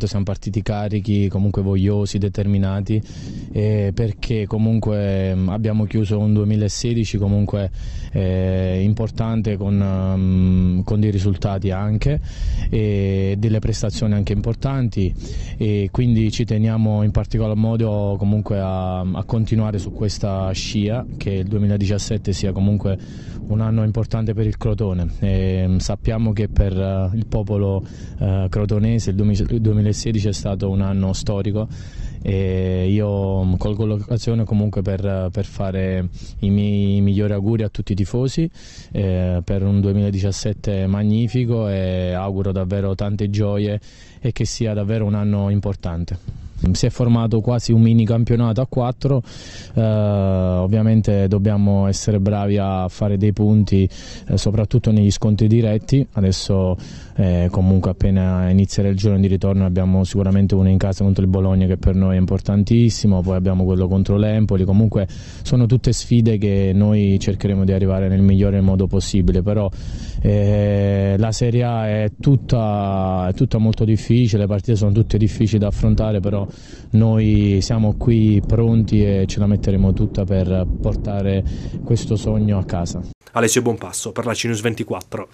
Esatto, siamo partiti carichi, comunque vogliosi, determinati, eh, perché comunque mm, abbiamo chiuso un 2016 comunque eh, importante con, um, con, dei risultati anche e delle prestazioni anche importanti e quindi ci teniamo in particolar modo comunque a, a continuare su questa scia che il 2017 sia comunque un anno importante per il Crotone. E ehm, sappiamo che per eh, il popolo eh, crotonese il 2017 2016 è stato un anno storico e io mm, colgo l'occasione comunque per, per, fare i miei migliori auguri a tutti i tifosi eh, per un 2017 magnifico e auguro davvero tante gioie e che sia davvero un anno importante. Si è formato quasi un mini campionato a 4, eh, ovviamente dobbiamo essere bravi a fare dei punti eh, soprattutto negli scontri diretti, adesso eh, comunque appena inizierà il giorno di ritorno abbiamo sicuramente uno in casa contro il Bologna che per noi è importantissimo, poi abbiamo quello contro l'Empoli, comunque sono tutte sfide che noi cercheremo di arrivare nel migliore modo possibile, però eh, la Serie A è tutta, è tutta molto difficile, le partite sono tutte difficili da affrontare, però noi siamo qui pronti e ce la metteremo tutta per portare questo sogno a casa. Alessio Buonpasso per la Cinus 24.